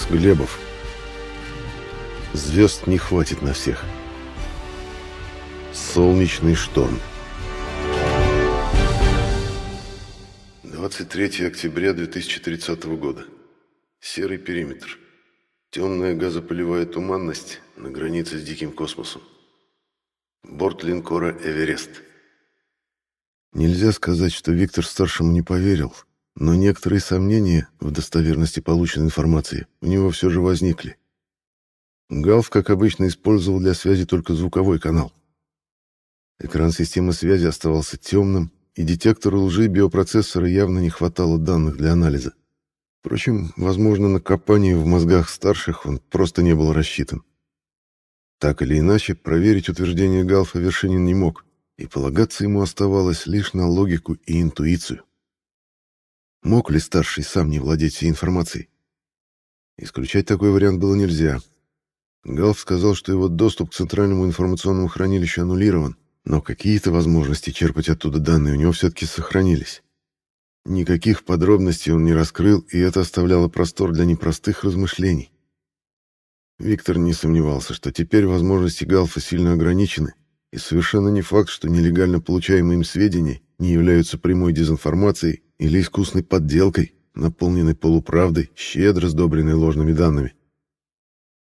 Макс Глебов. Звезд не хватит на всех. Солнечный шторм. 23 октября 2030 года. Серый периметр. Темная газопылевая туманность на границе с диким космосом. Борт линкора «Эверест». Нельзя сказать, что Виктор старшему не поверил – но некоторые сомнения в достоверности полученной информации у него все же возникли. Галф, как обычно, использовал для связи только звуковой канал. Экран системы связи оставался темным, и детектору лжи биопроцессора явно не хватало данных для анализа. Впрочем, возможно, на копание в мозгах старших он просто не был рассчитан. Так или иначе, проверить утверждение Галфа Вершинин не мог, и полагаться ему оставалось лишь на логику и интуицию. Мог ли старший сам не владеть всей информацией? Исключать такой вариант было нельзя. Галф сказал, что его доступ к центральному информационному хранилищу аннулирован, но какие-то возможности черпать оттуда данные у него все-таки сохранились. Никаких подробностей он не раскрыл, и это оставляло простор для непростых размышлений. Виктор не сомневался, что теперь возможности Галфа сильно ограничены, и совершенно не факт, что нелегально получаемые им сведения не являются прямой дезинформацией или искусной подделкой, наполненной полуправдой, щедро сдобренной ложными данными.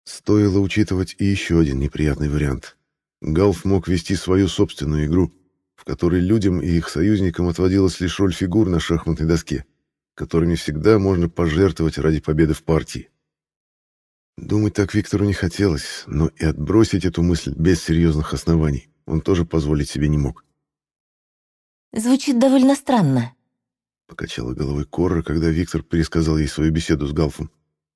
Стоило учитывать и еще один неприятный вариант. Галф мог вести свою собственную игру, в которой людям и их союзникам отводилась лишь роль фигур на шахматной доске, которыми всегда можно пожертвовать ради победы в партии. Думать так Виктору не хотелось, но и отбросить эту мысль без серьезных оснований он тоже позволить себе не мог. «Звучит довольно странно», Покачала головой Корра, когда Виктор пересказал ей свою беседу с Галфом.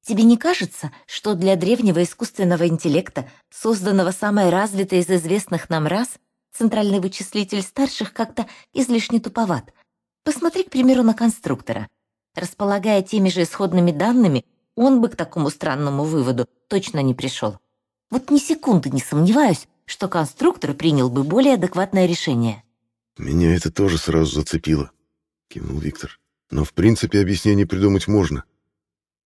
«Тебе не кажется, что для древнего искусственного интеллекта, созданного самой развитой из известных нам рас, центральный вычислитель старших как-то излишне туповат? Посмотри, к примеру, на конструктора. Располагая теми же исходными данными, он бы к такому странному выводу точно не пришел. Вот ни секунды не сомневаюсь, что конструктор принял бы более адекватное решение». «Меня это тоже сразу зацепило», кивнул Виктор. Но в принципе объяснение придумать можно.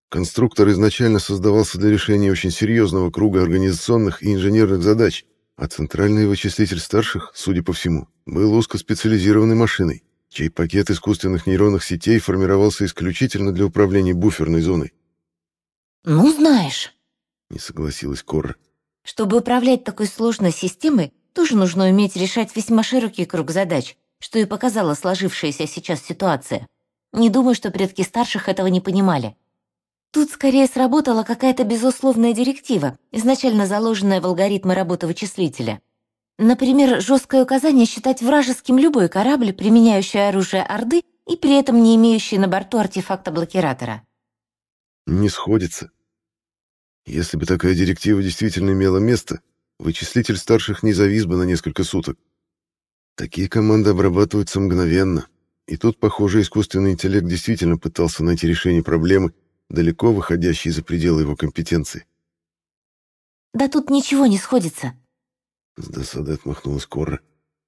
Конструктор изначально создавался для решения очень серьезного круга организационных и инженерных задач, а центральный вычислитель старших, судя по всему, был узкоспециализированной машиной, чей пакет искусственных нейронных сетей формировался исключительно для управления буферной зоной. «Ну, знаешь», — не согласилась Корра. «Чтобы управлять такой сложной системой, тоже нужно уметь решать весьма широкий круг задач что и показала сложившаяся сейчас ситуация. Не думаю, что предки старших этого не понимали. Тут скорее сработала какая-то безусловная директива, изначально заложенная в алгоритмы работы вычислителя. Например, жесткое указание считать вражеским любой корабль, применяющий оружие Орды и при этом не имеющий на борту артефакта блокиратора. Не сходится. Если бы такая директива действительно имела место, вычислитель старших не завис бы на несколько суток. Такие команды обрабатываются мгновенно, и тут, похоже, искусственный интеллект действительно пытался найти решение проблемы, далеко выходящей за пределы его компетенции. «Да тут ничего не сходится», — с досадой отмахнулась Корра.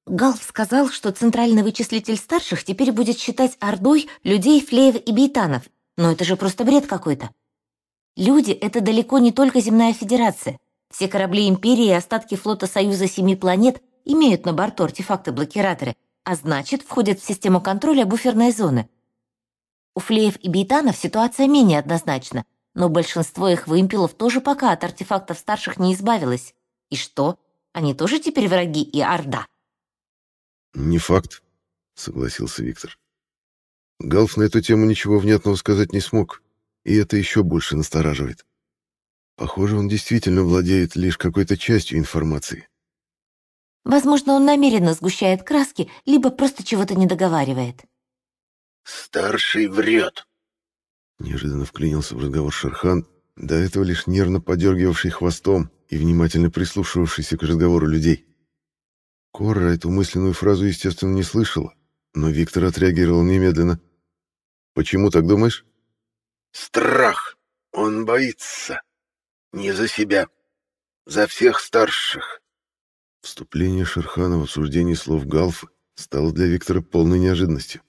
Галф сказал, что центральный вычислитель старших теперь будет считать ордой людей флеев и бейтанов, но это же просто бред какой-то. Люди — это далеко не только земная федерация. Все корабли Империи и остатки флота Союза Семи Планет имеют на борту артефакты-блокираторы, а значит, входят в систему контроля буферной зоны. У флеев и бейтанов ситуация менее однозначна, но большинство их вымпелов тоже пока от артефактов старших не избавилось. И что? Они тоже теперь враги и Орда? «Не факт», — согласился Виктор. Галф на эту тему ничего внятного сказать не смог, и это еще больше настораживает. Похоже, он действительно владеет лишь какой-то частью информации, Возможно, он намеренно сгущает краски, либо просто чего-то не договаривает. Старший врет. Неожиданно вклинился в разговор Шерхан, до этого лишь нервно подергивавший хвостом и внимательно прислушивавшийся к разговору людей. Корра эту мысленную фразу, естественно, не слышала, но Виктор отреагировал немедленно. «Почему так думаешь?» «Страх. Он боится. Не за себя. За всех старших. Вступление Шерхана в обсуждении слов Галфа стало для Виктора полной неожиданностью.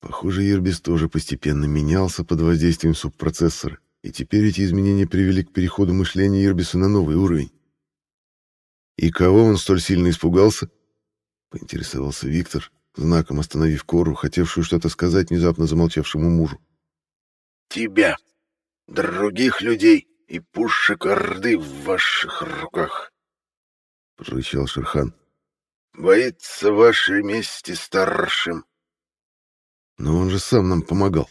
Похоже, Ирбис тоже постепенно менялся под воздействием субпроцессора, и теперь эти изменения привели к переходу мышления Ирбиса на новый уровень. «И кого он столь сильно испугался?» — поинтересовался Виктор, знаком остановив Кору, хотевшую что-то сказать внезапно замолчавшему мужу. «Тебя, других людей и пушек Орды в ваших руках. — рычал Шерхан. «Боится вашей мести старшим». «Но он же сам нам помогал».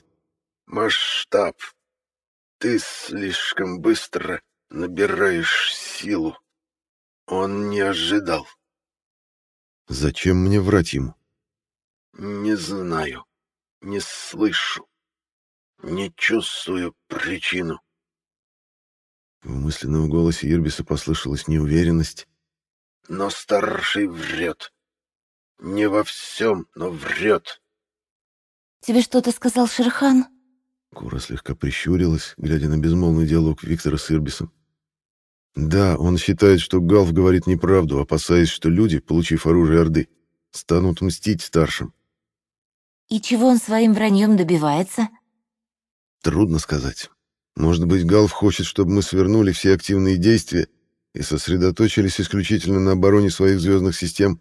«Масштаб. Ты слишком быстро набираешь силу. Он не ожидал». «Зачем мне врать ему?» «Не знаю. Не слышу. Не чувствую причину». В мысленном голосе Ирбиса послышалась неуверенность, но старший врет. Не во всем, но врет. «Тебе что-то сказал Шерхан?» Кура слегка прищурилась, глядя на безмолвный диалог Виктора с Ирбисом. «Да, он считает, что Галф говорит неправду, опасаясь, что люди, получив оружие Орды, станут мстить старшим». «И чего он своим враньем добивается?» «Трудно сказать. Может быть, Галф хочет, чтобы мы свернули все активные действия и сосредоточились исключительно на обороне своих звездных систем.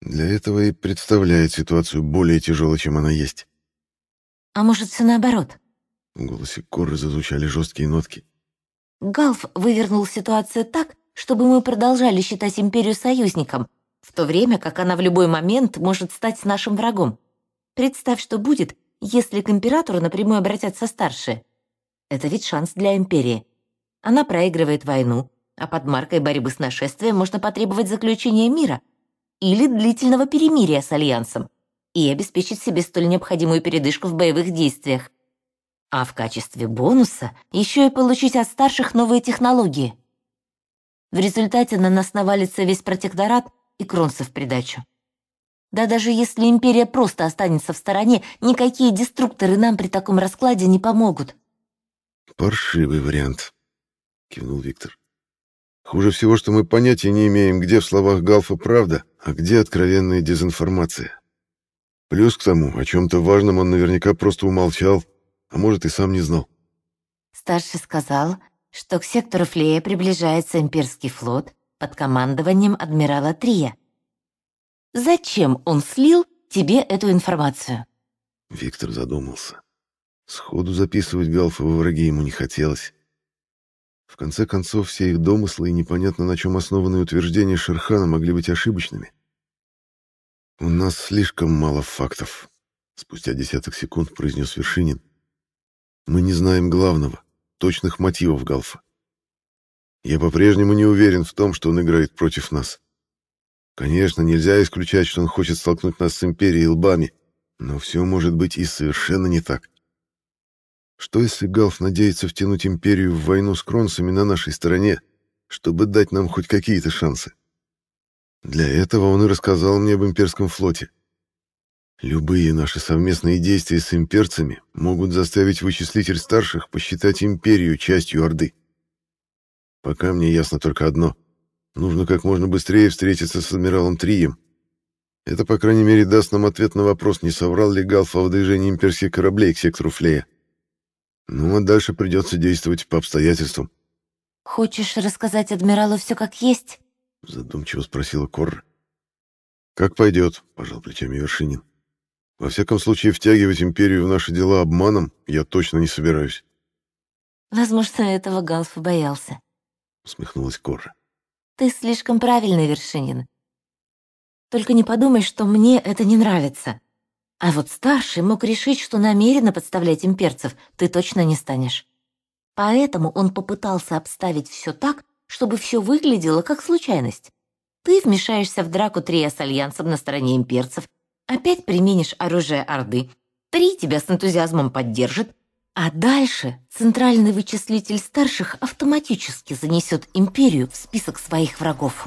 Для этого и представляет ситуацию более тяжелой, чем она есть. «А может, все наоборот?» В голосе Коры зазвучали жесткие нотки. «Галф вывернул ситуацию так, чтобы мы продолжали считать Империю союзником, в то время как она в любой момент может стать нашим врагом. Представь, что будет, если к Императору напрямую обратятся старшие. Это ведь шанс для Империи. Она проигрывает войну, а под маркой борьбы с нашествием можно потребовать заключения мира или длительного перемирия с Альянсом и обеспечить себе столь необходимую передышку в боевых действиях. А в качестве бонуса еще и получить от старших новые технологии. В результате на нас навалится весь протекторат и Кронсы в придачу. Да даже если Империя просто останется в стороне, никакие деструкторы нам при таком раскладе не помогут. «Паршивый вариант», — кивнул Виктор. Хуже всего, что мы понятия не имеем, где в словах Галфа правда, а где откровенная дезинформация. Плюс к тому, о чем-то важном он наверняка просто умолчал, а может и сам не знал. Старший сказал, что к сектору Флея приближается имперский флот под командованием адмирала Трия. Зачем он слил тебе эту информацию? Виктор задумался. Сходу записывать Галфа во враги ему не хотелось. В конце концов, все их домыслы и непонятно на чем основанные утверждения Шерхана могли быть ошибочными. «У нас слишком мало фактов», — спустя десяток секунд произнес Вершинин. «Мы не знаем главного, точных мотивов Галфа. Я по-прежнему не уверен в том, что он играет против нас. Конечно, нельзя исключать, что он хочет столкнуть нас с Империей лбами, но все может быть и совершенно не так. Что если Галф надеется втянуть империю в войну с Кронсами на нашей стороне, чтобы дать нам хоть какие-то шансы? Для этого он и рассказал мне об имперском флоте. Любые наши совместные действия с имперцами могут заставить вычислитель старших посчитать империю частью Орды. Пока мне ясно только одно. Нужно как можно быстрее встретиться с адмиралом Трием. Это, по крайней мере, даст нам ответ на вопрос, не соврал ли Галф в движении имперских кораблей к сектору Флея. Ну, вот а дальше придется действовать по обстоятельствам. «Хочешь рассказать адмиралу все как есть?» Задумчиво спросила Корра. «Как пойдет», — пожал плечами Вершинин. «Во всяком случае, втягивать империю в наши дела обманом я точно не собираюсь». «Возможно, этого Галф боялся», — усмехнулась Корра. «Ты слишком правильный, Вершинин. Только не подумай, что мне это не нравится». А вот старший мог решить, что намеренно подставлять имперцев ты точно не станешь. Поэтому он попытался обставить все так, чтобы все выглядело как случайность. Ты вмешаешься в драку Трия с Альянсом на стороне имперцев, опять применишь оружие Орды, Три тебя с энтузиазмом поддержит, а дальше центральный вычислитель старших автоматически занесет империю в список своих врагов.